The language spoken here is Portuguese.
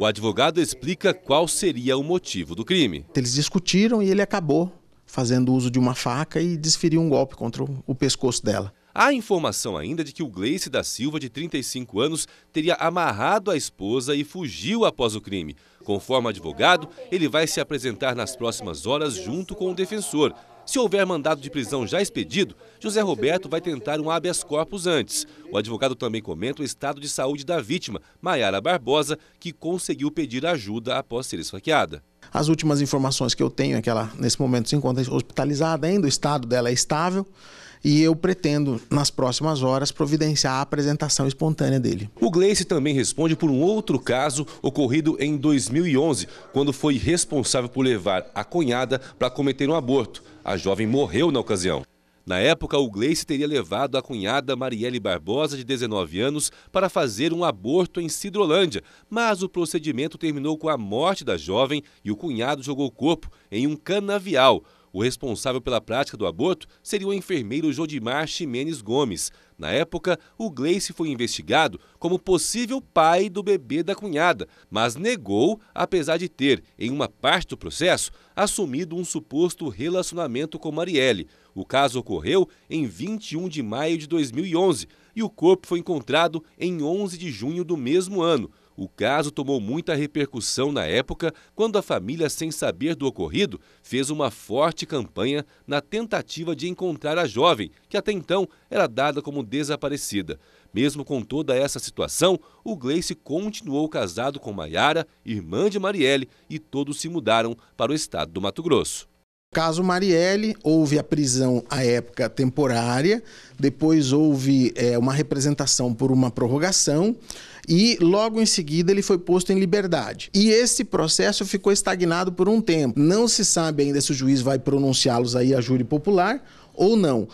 O advogado explica qual seria o motivo do crime. Eles discutiram e ele acabou fazendo uso de uma faca e desferiu um golpe contra o pescoço dela. Há informação ainda de que o Gleice da Silva, de 35 anos, teria amarrado a esposa e fugiu após o crime. Conforme advogado, ele vai se apresentar nas próximas horas junto com o defensor. Se houver mandado de prisão já expedido, José Roberto vai tentar um habeas corpus antes. O advogado também comenta o estado de saúde da vítima, Maiara Barbosa, que conseguiu pedir ajuda após ser esfaqueada. As últimas informações que eu tenho é que ela, nesse momento, se encontra hospitalizada ainda, o estado dela é estável. E eu pretendo, nas próximas horas, providenciar a apresentação espontânea dele. O Gleice também responde por um outro caso ocorrido em 2011, quando foi responsável por levar a cunhada para cometer um aborto. A jovem morreu na ocasião. Na época, o Gleice teria levado a cunhada Marielle Barbosa, de 19 anos, para fazer um aborto em Sidrolândia, mas o procedimento terminou com a morte da jovem e o cunhado jogou o corpo em um canavial. O responsável pela prática do aborto seria o enfermeiro Jodimar Ximenes Gomes. Na época, o Gleice foi investigado como possível pai do bebê da cunhada, mas negou, apesar de ter, em uma parte do processo, assumido um suposto relacionamento com Marielle. O caso ocorreu em 21 de maio de 2011 e o corpo foi encontrado em 11 de junho do mesmo ano. O caso tomou muita repercussão na época, quando a família, sem saber do ocorrido, fez uma forte campanha na tentativa de encontrar a jovem, que até então era dada como desaparecida. Mesmo com toda essa situação, o Gleice continuou casado com Maiara, irmã de Marielle, e todos se mudaram para o estado do Mato Grosso. Caso Marielle, houve a prisão à época temporária, depois houve é, uma representação por uma prorrogação e logo em seguida ele foi posto em liberdade. E esse processo ficou estagnado por um tempo. Não se sabe ainda se o juiz vai pronunciá-los aí a júri popular ou não.